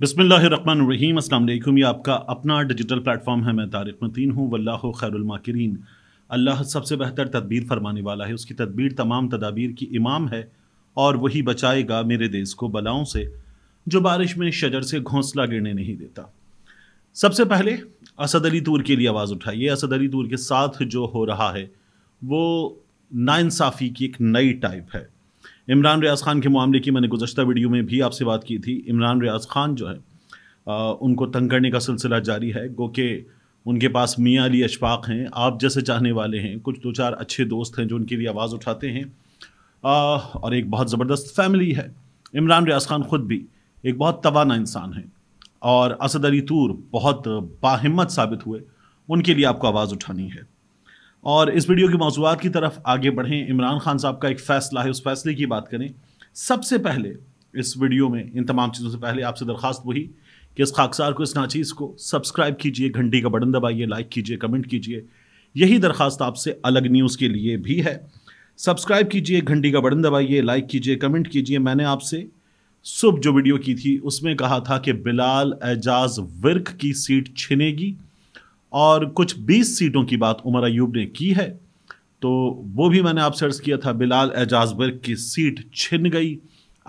बिसमीम अल्लाम ये आपका अपना डिजिटल प्लेटफॉर्म है मैं तारिक मतीन हूँ वल्लाह खैरमाकरीन अल्लाह सबसे बेहतर तदबीर फरमाने वाला है उसकी तदबीर तमाम तदाबीर की इमाम है और वही बचाएगा मेरे देश को बलाओं से जो बारिश में शजर से घोंसला गिरने नहीं देता सबसे पहले असद अली तूर के लिए आवाज़ उठाइए असद अली तूर के साथ जो हो रहा है वो नाइंसाफ़ी की एक नई टाइप है इमरान रियाज खान के मामले की मैंने गुजशत वीडियो में भी आपसे बात की थी इमरान रियाज खान जो है आ, उनको तंग करने का सिलसिला जारी है गो के उनके पास मियाँ अली अशफाक हैं आप जैसे चाहने वाले हैं कुछ दो चार अच्छे दोस्त हैं जो उनके लिए आवाज़ उठाते हैं आ, और एक बहुत ज़बरदस्त फैमिली है इमरान रियाज खान ख़ुद भी एक बहुत तोाना इंसान है और असद अली तूर बहुत बाहिम्मत साबित हुए उनके लिए आपको आवाज़ उठानी है और इस वीडियो के मौजूद की तरफ आगे बढ़ें इमरान खान साहब का एक फैसला है उस फैसले की बात करें सबसे पहले इस वीडियो में इन तमाम चीज़ों से पहले आपसे दरख्वास्त वही कि इस खाकसार को इस नाचीज़ को सब्सक्राइब कीजिए घंटी का बटन दबाइए लाइक कीजिए कमेंट कीजिए यही दरख्वास्त आपसे अलग न्यूज़ के लिए भी है सब्सक्राइब कीजिए घंटी का बटन दबाइए लाइक कीजिए कमेंट कीजिए मैंने आपसे सुबह जो वीडियो की थी उसमें कहा था कि बिलाल एजाज विर्क की सीट छिनेगी और कुछ 20 सीटों की बात उमर अयूब ने की है तो वो भी मैंने आप सर्च किया था बिलाल एजाज बर्ग की सीट छिन गई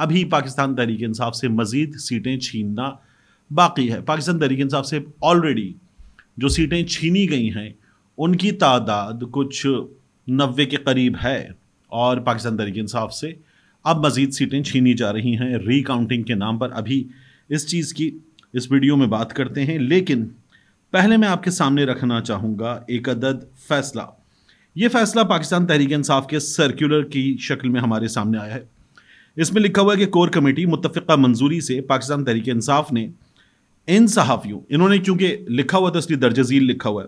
अभी पाकिस्तान तहरीक इंसाफ से मज़ीद सीटें छीनना बाकी है पाकिस्तान तहरीक इंसाफ से ऑलरेडी जो सीटें छीनी गई हैं उनकी तादाद कुछ नबे के करीब है और पाकिस्तान तहरीक इंसाफ से अब मज़ीद सीटें छीनी जा रही हैं रिकाउंटिंग के नाम पर अभी इस चीज़ की इस वीडियो में बात करते हैं लेकिन पहले मैं आपके सामने रखना चाहूँगा एक अदद फैसला ये फैसला पाकिस्तान तहरीक इंसाफ के सर्कुलर की शक्ल में हमारे सामने आया है इसमें लिखा हुआ है कि कोर कमेटी मुतफ़ा मंजूरी से पाकिस्तान तहरीक इंसाफ ने इन सहाफ़ियों इन्होंने क्योंकि लिखा हुआ था इसलिए दर्ज झील लिखा हुआ है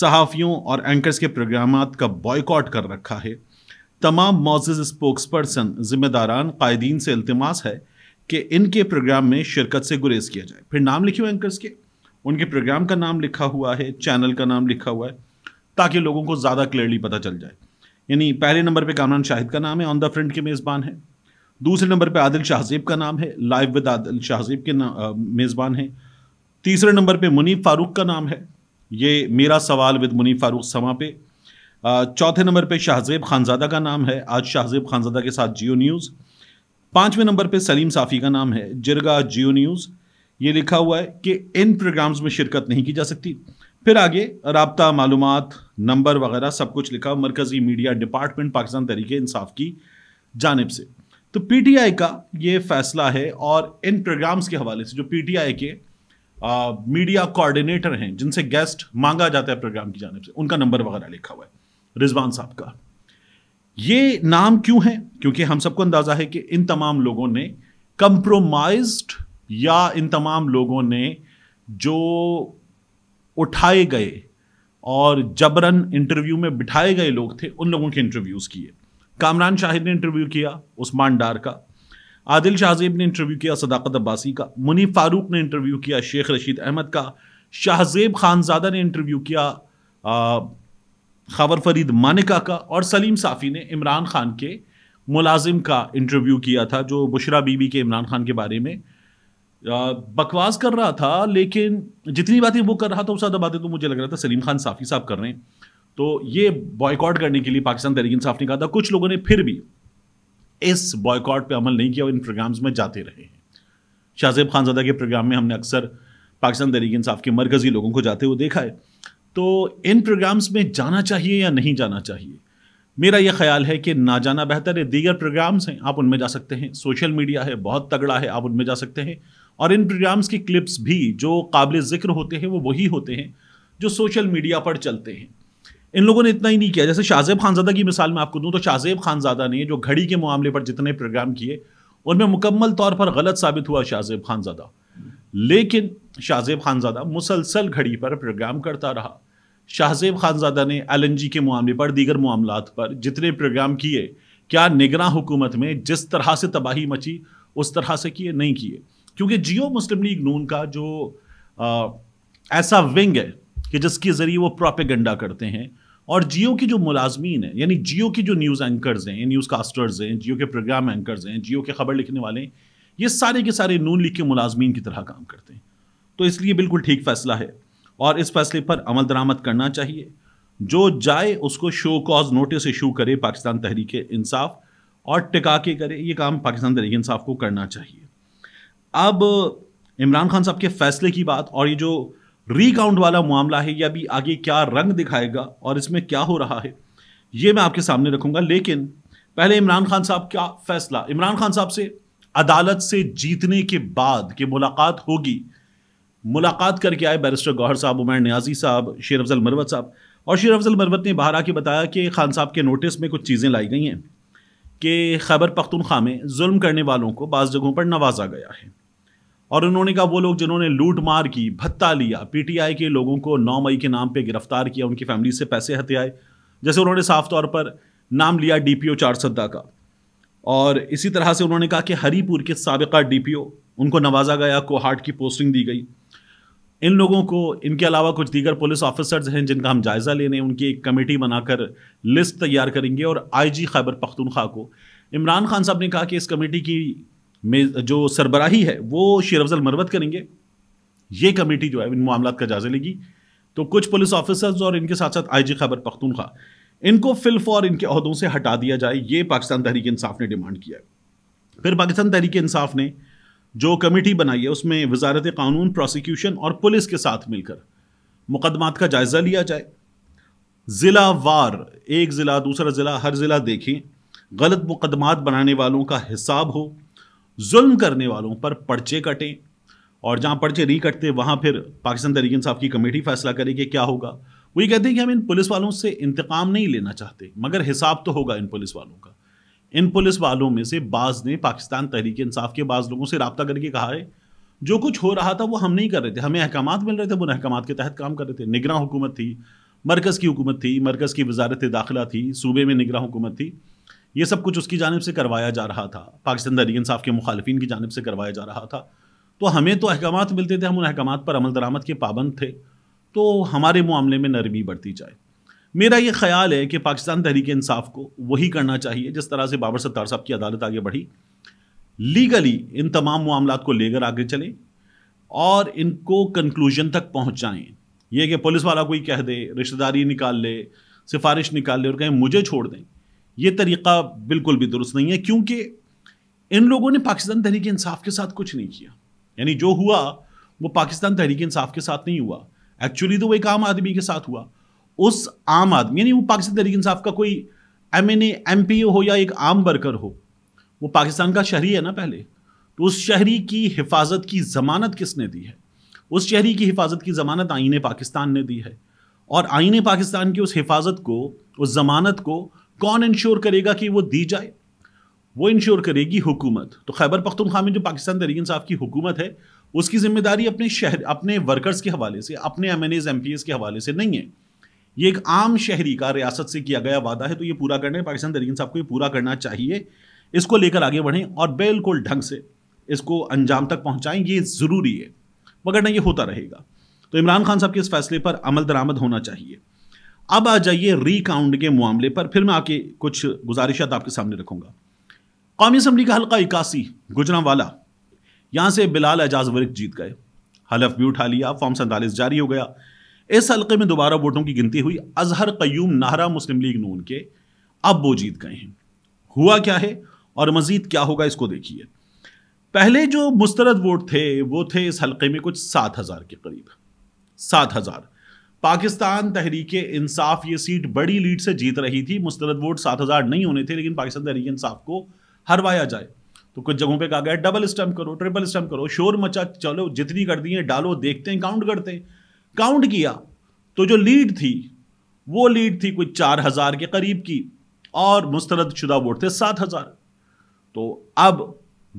सहाफ़ियों और एंकर्स के प्रोग्राम का बॉयकॉट कर रखा है तमाम मोज स्पोक्स पर्सन जिम्मेदारान कायदीन से अल्तमास है कि इनके प्रोग्राम में शिरकत से गुरेज किया जाए फिर नाम लिखे हुए एंकर्स के उनके प्रोग्राम का नाम लिखा हुआ है चैनल का नाम लिखा हुआ है ताकि लोगों को ज़्यादा क्लियरली पता चल जाए यानी पहले नंबर पे कामरान शाहिद का नाम है ऑन द फ्रंट के मेज़बान है दूसरे नंबर पे आदिल शाहजेब का नाम है लाइव विद आदिल शाहजेब के मेज़बान है तीसरे नंबर पे मुनीब फ़ारूक का नाम है ये मेरा सवाल विद मुनीब फ़ारूक समा पे चौथे नंबर पे शाहजेब खानजादा का नाम है आज शाहजेब खानजादा के साथ जियो न्यूज़ पाँचवें नंबर पे सलीम साफ़ी का नाम है जिरगा जियो न्यूज़ ये लिखा हुआ है कि इन प्रोग्राम्स में शिरकत नहीं की जा सकती फिर आगे रबता मालूम नंबर वगैरह सब कुछ लिखा मरकज़ी मीडिया डिपार्टमेंट पाकिस्तान तहरीक इंसाफ की जानब से तो पी टी आई का ये फैसला है और इन प्रोग्राम्स के हवाले से जो पी टी आई के आ, मीडिया कोऑर्डिनेटर हैं जिनसे गेस्ट मांगा जाता है प्रोग्राम की जानब से उनका नंबर वगैरह लिखा हुआ है रिजवान साहब का ये नाम क्यों है क्योंकि हम सबको अंदाज़ा है कि इन तमाम लोगों ने कंप्रोमाइज्ड या इन तमाम लोगों ने जो उठाए गए और जबरन इंटरव्यू में बिठाए गए लोग थे उन लोगों के इंटरव्यूज़ किए कामरान शाहिद ने इंटरव्यू किया उस्मान डार का आदिल शाहजेब ने इंटरव्यू किया सदाकत अब्बासी का मुनी फारूक ने इंटरव्यू किया शेख रशीद अहमद का शाहजेब खानजादा ने इंटरव्यू किया खबर फरीद मानिका का और सलीम साफ़ी ने इमरान खान के मुलाजिम का इंटरव्यू किया था जो बुशरा बीबी के इमरान खान के बारे में बकवास कर रहा था लेकिन जितनी बातें वो कर रहा था उस ज़्यादा बातें तो मुझे लग रहा था सलीम खान साफ़ी साहब कर रहे हैं तो ये बॉयकॉट करने के लिए पाकिस्तान तहरीक इंसाफ ने कहा था कुछ लोगों ने फिर भी इस बॉयकॉट पर अमल नहीं किया और इन प्रोग्राम्स में जाते रहे हैं शाहजेब खानजादा के प्रोग्राम में हमने अक्सर पाकिस्तान तहरीक इंसाफ के मरकज़ी लोगों को जाते हुए देखा है तो इन प्रोग्राम्स में जाना चाहिए या नहीं जाना चाहिए मेरा यह ख्याल है कि ना जाना बेहतर है दीगर प्रोग्राम्स हैं आप उनमें जा सकते हैं सोशल मीडिया है बहुत तगड़ा है आप उनमें जा सकते हैं और इन प्रोग्राम्स की क्लिप्स भी जो काबिल ज़िक्र होते हैं वो वही होते हैं जो सोशल मीडिया पर चलते हैं इन लोगों ने इतना ही नहीं किया जैसे शाहजेब खानजादा की मिसाल मैं आपको दूं तो शाहजेब खानजादा ने जो घड़ी के मामले पर जितने प्रोग्राम किए उनमें मुकम्मल तौर पर गलत साबित हुआ शाहजेब खानजादा लेकिन शाहजेब खानजादा मुसलसल घड़ी पर प्रोग्राम करता रहा शाहजेब खानजादा ने एल के मामले पर दीगर मामला पर जितने प्रोग्राम किए क्या निगरान हुकूमत में जिस तरह से तबाही मची उस तरह से किए नहीं किए क्योंकि जियो मुस्लिम लीग नून का जो आ, ऐसा विंग है कि जिसके ज़रिए वो प्रोपेगेंडा करते हैं और जियो की जो मुलाजमीन है यानी जियो की जो न्यूज़ एंकर्स हैं न्यूज़ कास्टर्स हैं जियो के प्रोग्राम एंकर्स हैं जियो के खबर लिखने वाले हैं ये सारे के सारे नून लीग के मुलाजमीन की तरह काम करते हैं तो इसलिए बिल्कुल ठीक फैसला है और इस फैसले पर अमल दरामद करना चाहिए जो जाए उसको शो कॉज नोटिस इशू करे पाकिस्तान तहरीक इंसाफ और टिका के करे ये काम पाकिस्तान तहरीक इंसाफ को करना चाहिए अब इमरान खान साहब के फैसले की बात और ये जो रीकाउंट वाला मामला है ये अभी आगे क्या रंग दिखाएगा और इसमें क्या हो रहा है ये मैं आपके सामने रखूंगा लेकिन पहले इमरान खान साहब का फैसला इमरान खान साहब से अदालत से जीतने के बाद कि मुलाकात होगी मुलाकात करके आए बैरिस्टर गौहर साहब उमैर न्याजी साहब शेर अफजल मरवत साहब और शेर अफजल मरवत ने बाहर आके बताया कि खान साहब के नोटिस में कुछ चीज़ें लाई गई हैं कि खैबर पख्तूनख्वा में जुल्म करने वालों को बाज़ जगहों पर नवाजा गया है और उन्होंने कहा वो लोग जिन्होंने लूट मार की भत्ता लिया पीटीआई के लोगों को नौ मई के नाम पे गिरफ्तार किया उनकी फैमिली से पैसे हत्याए जैसे उन्होंने साफ तौर पर नाम लिया डी पी ओ चार का और इसी तरह से उन्होंने कहा कि हरीपुर के सबका डी पी ओ उनको नवाजा गया कोहाट की पोस्टिंग दी गई इन लोगों को इनके अलावा कुछ दीगर पुलिस ऑफिसर्स हैं जिनका हम जायज़ा ले रहे हैं उनकी एक कमेटी बनाकर लिस्ट तैयार करेंगे और आईजी खैबर पख्तूनख्वा को इमरान खान साहब ने कहा कि इस कमेटी की में जो सरबराही है वो शेर अफजल मरवत करेंगे ये कमेटी जो है इन मामला का जायजा लेगी तो कुछ पुलिस ऑफिसर्स और इनके साथ साथ आई जी खबर पख्तूनखा इनको फिल्फ और इनके अहदों से हटा दिया जाए ये पाकिस्तान तहरीक इंसाफ ने डिमांड किया है फिर पाकिस्तान तहरीक इंसाफ ने जो कमेटी बनाई है उसमें वजारत कानून प्रोसिक्यूशन और पुलिस के साथ मिलकर मुकदमात का जायज़ा लिया जाए ज़िला वार एक ज़िला दूसरा ज़िला हर ज़िला देखें गलत मुकदमात बनाने वालों का हिसाब हो जुल्म करने वालों पर पर्चे कटें और जहां पर्चे नहीं कटते वहाँ फिर पाकिस्तान तहरीक साहब की कमेटी फैसला करे कि क्या होगा वो ये कहते हैं कि हम इन पुलिस वालों से इंतकाम नहीं लेना चाहते मगर हिसाब तो होगा इन पुलिस वालों का इन पुलिस वालों में से बाज़ ने पाकिस्तान तहरीक इंसाफ के बाज़ लोगों से रबता करके कहा है जो कुछ हो रहा था वो हम नहीं कर रहे थे हमें अहकाम मिल रहे थे वो अहकाम के तहत काम कर रहे थे निगरान हुकूमत थी मरकज़ की हुकूमत थी मरकज़ की वजारत दाखिला थी सूबे में निगरान हुकूमत थी ये सब कुछ उसकी जानब से करवाया जा रहा था पाकिस्तान तहरीक इंसाफ के मुखालफी की जानब से करवाया जा रहा था तो हमें तो अहकाम मिलते थे हम उन अहकाम पर अमल दरामद के पाबंद थे तो हमारे मामले में नरमी बढ़ती जाए मेरा ये ख्याल है कि पाकिस्तान तहरीक इंसाफ को वही करना चाहिए जिस तरह से बाबर सत्तार साहब की अदालत आगे बढ़ी लीगली इन तमाम मामला को लेकर आगे चलें और इनको कंक्लूजन तक पहुँचाएँ ये कि पुलिस वाला कोई कह दे रिश्तेदारी निकाल ले सिफारिश निकाल ले और कहें मुझे छोड़ दें ये तरीका बिल्कुल भी दुरुस्त नहीं है क्योंकि इन लोगों ने पाकिस्तान तहरीक इंसाफ के साथ कुछ नहीं किया यानी जो हुआ वो पाकिस्तान तहरीक इंसाफ के साथ नहीं हुआ एक्चुअली तो वो एक आम आदमी के साथ हुआ उस आम आदमी यानी वो पाकिस्तान तहरीक इंसाफ का कोई एम एन एम पी हो या एक आम वर्कर हो वो पाकिस्तान का शहरी है ना पहले तो उस शहरी की हिफाजत की ज़मानत किसने दी है उस शहरी की हिफाजत की ज़मानत आइन पाकिस्तान ने दी है और आइन पाकिस्तान की उस हिफाजत को उस ज़मानत को कौन इंश्योर करेगा कि वो दी जाए वो इंश्योर करेगी हुकूमत तो खैबर पख्तनख्वा में जो पाकिस्तान तहरीक इंसाफ की हुकूमत है उसकी जिम्मेदारी अपने शहर अपने वर्कर्स के हवाले से अपने MNAs MPs के हवाले से नहीं है ये एक आम शहरी का रियासत से किया गया वादा है तो ये पूरा करना है पाकिस्तान तहरीक इंसाफ को ये पूरा करना चाहिए इसको लेकर आगे बढ़ें और बिल्कुल ढंग से इसको अंजाम तक पहुँचाएँ ये ज़रूरी है वगरना ये होता रहेगा तो इमरान खान साहब के इस फैसले पर अमल दरामद होना चाहिए अब आ जाइए रिकाउंड के मामले पर फिर मैं आके कुछ गुजारिशात आपके सामने रखूंगा कौमी असम्बली का हल्का इक्यासी गुजरा वाला यहाँ से बिलाल एजाज वर्क जीत गए हलफ भी उठा लिया फॉर्म सैंतालीस जारी हो गया इस हल्के में दोबारा वोटों की गिनती हुई अजहर कयूम नाहरा मुस्लिम लीग नून के अब वो जीत गए हैं हुआ क्या है और मजीद क्या होगा इसको देखिए पहले जो मुस्तरद वोट थे वो थे इस हल्के में कुछ सात हज़ार के करीब सात हज़ार पाकिस्तान तहरीक इंसाफ ये सीट बड़ी लीड से जीत रही थी मुस्तरद वोट सात हज़ार नहीं होने थे लेकिन पाकिस्तान तहरीक इंसाफ को हरवाया जाए तो कुछ जगहों पे कहा गया डबल स्टम्प करो ट्रिपल स्टम्प करो शोर मचा चलो जितनी कर दी है डालो देखते हैं काउंट करते हैं काउंट किया तो जो लीड थी वो लीड थी कुछ चार हज़ार के करीब की और मुस्तरद शुदा वोट थे सात हज़ार तो अब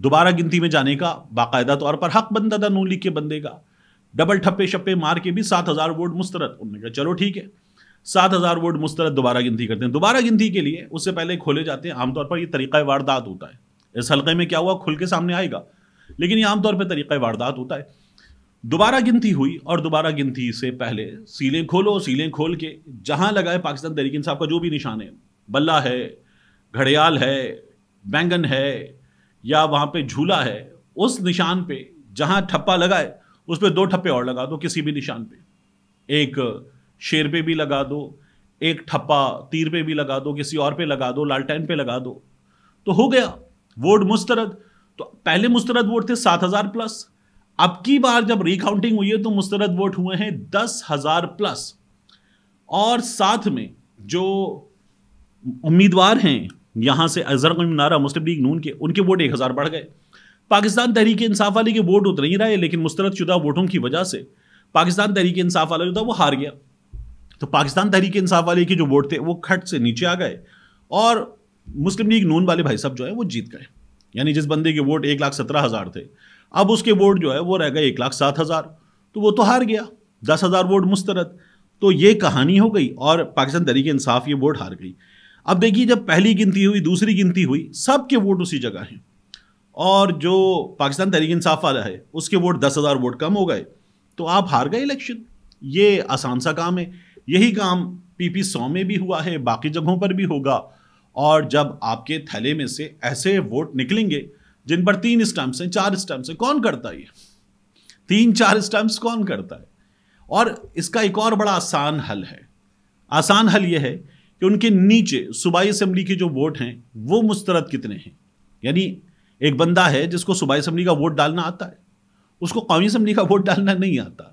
दोबारा गिनती में जाने का बाकायदा तौर पर हक बनता था नू लीग के बंदे का डबल ठप्पे शप्पे मार के भी सात हज़ार वोट मुस्तरद उन्होंने कहा चलो ठीक है सात हज़ार वोट मुस्तरद दोबारा गिनती करते हैं दोबारा गिनती के लिए उससे पहले खोले जाते हैं आमतौर पर यह तरीक़ा वारदात होता है इस हल्के में क्या हुआ खुल के सामने आएगा लेकिन ये आमतौर पर तरीक़ा वारदात होता है दोबारा गिनती हुई और दोबारा गिनती से पहले सीलें खोलो सीलें खोल के जहाँ लगाए पाकिस्तान तहरीक इंसाफ का जो भी निशान है बल्ला है घड़ियाल है बैंगन है या वहाँ पे झूला है उस निशान पे जहाँ ठप्पा लगाए उस पर दो ठप्पे और लगा दो किसी भी निशान पे एक शेर पे भी लगा दो एक ठप्पा तीर पे भी लगा दो किसी और पे लगा दो लालटेन पे लगा दो तो हो गया वोट मुस्तरद तो पहले मुस्तरद वोट थे सात हज़ार प्लस अब की बार जब रिकाउंटिंग हुई है तो मुस्तरद वोट हुए हैं दस हज़ार प्लस और साथ में जो उम्मीदवार हैं यहां से अजहर मुस्लिम लीग नून के उनके वोट एक हज़ार बढ़ गए पाकिस्तान तहरीक इंसाफ वाले के वोट उतर ही रहे लेकिन मुस्तरद शुदा वोटों की वजह से पाकिस्तान तहरीक इंसाफ वाला जो था वो हार गया तो पाकिस्तान तहरीक इंसाफ वाले के जो वोट थे वो खट से नीचे आ गए और मुस्लिम लीग नून वाले भाई साहब जो है वो जीत गए यानी जिस बंदे के वोट एक लाख सत्रह हज़ार थे अब उसके वोट जो है वो रह गए एक लाख सात हज़ार तो वो तो हार गया दस हज़ार वोट मुस्तरद तो ये कहानी हो गई और पाकिस्तान तहरीक इंसाफ ये वोट हार गई अब देखिए जब पहली गिनती हुई दूसरी गिनती हुई सब के वोट उसी जगह हैं और जो पाकिस्तान तहरीक इंसाफ वाला है उसके वोट दस हज़ार वोट कम हो गए तो आप हार गए इलेक्शन ये आसान सा काम है यही काम पी पी सौ में भी हुआ है बाकी जगहों पर भी होगा और जब आपके थैले में से ऐसे वोट निकलेंगे जिन पर तीन स्टैम्प्स हैं चार स्टैम्प्स हैं कौन करता है ये तीन चार स्टैम्प्स कौन करता है और इसका एक और बड़ा आसान हल है आसान हल ये है कि उनके नीचे सूबाई असम्बली के जो वोट हैं वो मुस्तरद कितने हैं यानी एक बंदा है जिसको सुबह असम्बली का वोट डालना आता है उसको कौमी असम्बली का वोट डालना नहीं आता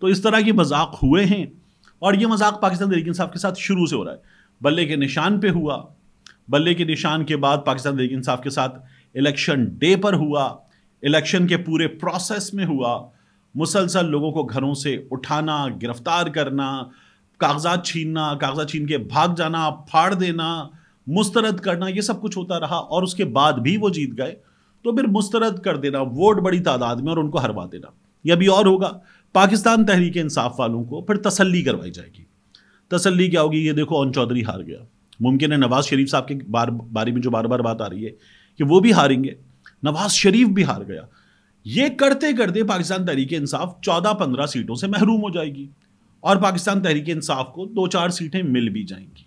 तो इस तरह के मजाक हुए हैं और ये मजाक पाकिस्तान तहरीक इंसाफ के साथ शुरू से हो रहा है बल्ले के निशान पे हुआ बल्ले के निशान के बाद पाकिस्तान तहरीक इंसाफ के साथ इलेक्शन डे पर हुआ इलेक्शन के पूरे प्रोसेस में हुआ मुसलसल लोगों को घरों से उठाना गिरफ्तार करना कागजात छीनना कागजात छीन के भाग जाना फाड़ देना मुस्तरद करना ये सब कुछ होता रहा और उसके बाद भी वो जीत गए तो फिर मुस्तरद कर देना वोट बड़ी तादाद में और उनको हरवा देना यह भी और होगा पाकिस्तान तहरीक इंसाफ वालों को फिर तसल्ली करवाई जाएगी तसल्ली क्या होगी ये देखो ओन चौधरी हार गया मुमकिन है नवाज़ शरीफ साहब के बार बारे में जो बार बार बात आ रही है कि वो भी हारेंगे नवाज शरीफ भी हार गया ये करते करते पाकिस्तान तहरीक इंसाफ चौदह पंद्रह सीटों से महरूम हो जाएगी और पाकिस्तान तहरीक इंसाफ को दो चार सीटें मिल भी जाएंगी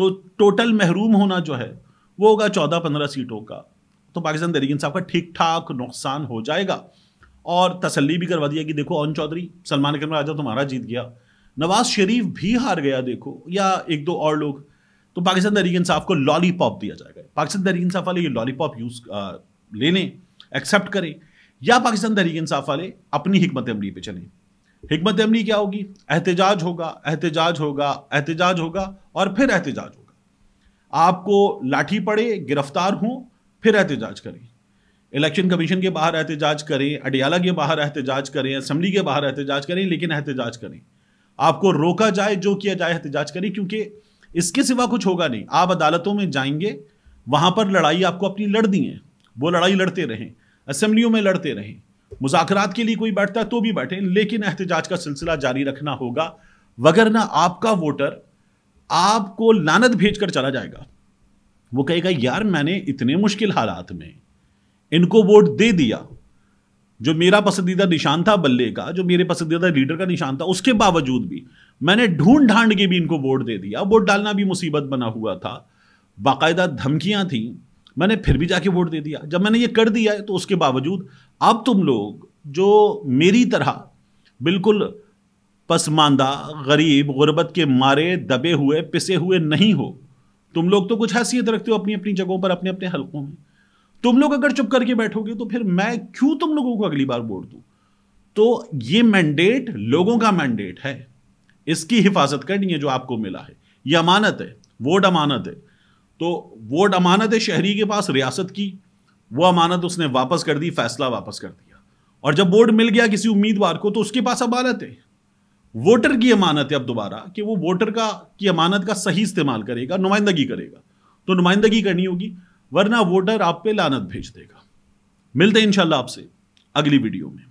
तो टोटल महरूम होना जो है वो होगा चौदह पंद्रह सीटों का तो पाकिस्तान तहरीक इंसाफ का ठीक ठाक नुकसान हो जाएगा और तसल्ली भी करवा दिया कि देखो ओन चौधरी सलमान अकरम राजा तुम्हारा जीत गया नवाज शरीफ भी हार गया देखो या एक दो और लोग तो पाकिस्तान तहरीक इंसाफ को लॉलीपॉप दिया जाएगा पाकिस्तान तहरीक इंसाफ वाले ये लॉलीपॉप यूज़ ले लें एक्सेप्ट करें या पाकिस्तान तहरीक इंसाफ वाले अपनी हमत अमली पर चलें हमत अमली क्या होगी एहतजाज होगा एहतजाज होगा एहतजाज होगा और फिर एहतजाज होगा आपको लाठी पड़े गिरफ्तार हों फिर एहतजाज करें इलेक्शन कमीशन के बाहर एहतजाज करें अडियाला के बाहर एहतजाज करें असम्बली के बाहर एहतजाज करें लेकिन एहतजाज करें आपको रोका जाए जो किया जाए एहतजाज करें क्योंकि इसके सिवा कुछ होगा नहीं आप अदालतों में जाएंगे वहां पर लड़ाई आपको अपनी लड़नी है वो लड़ाई लड़ते रहें असम्बलियों में लड़ते रहें मुजात के लिए कोई बैठता है तो भी बैठे लेकिन एहतजाज का सिलसिला जारी रखना होगा वगरना आपका वोटर आपको लानत भेज कर चला जाएगा वो कहेगा यार मैंने इतने मुश्किल हालात में इनको वोट दे दिया जो मेरा पसंदीदा निशान था बल्ले का जो मेरे पसंदीदा लीडर का निशान था उसके बावजूद भी मैंने ढूंढ ढांड के भी इनको वोट दे दिया वोट डालना भी मुसीबत बना हुआ था बाकायदा धमकियां थी मैंने फिर भी जाके वोट दे दिया जब मैंने ये कर दिया है तो उसके बावजूद अब तुम लोग जो मेरी तरह बिल्कुल पसमानदा गरीब गुरबत के मारे दबे हुए पिसे हुए नहीं हो तुम लोग तो कुछ हैसियत रखते हो अपनी अपनी जगहों पर अपने अपने हलकों में तुम लोग अगर चुप करके बैठोगे तो फिर मैं क्यों तुम लोगों को अगली बार वोट दूँ तो ये मैंडेट लोगों का मैंडेट है इसकी हिफाजत करनी है जो आपको मिला है ये अमानत है वोट अमानत है तो वोट अमानत है शहरी के पास रियासत की वो अमानत उसने वापस कर दी फैसला वापस कर दिया और जब वोट मिल गया किसी उम्मीदवार को तो उसके पास अमानत है वोटर की अमानत है अब दोबारा कि वो वोटर का की अमानत का सही इस्तेमाल करेगा नुमाइंदगी करेगा तो नुमाइंदगी करनी होगी वरना वोटर आप पे लानत भेज देगा मिलते हैं इंशाल्लाह आपसे अगली वीडियो में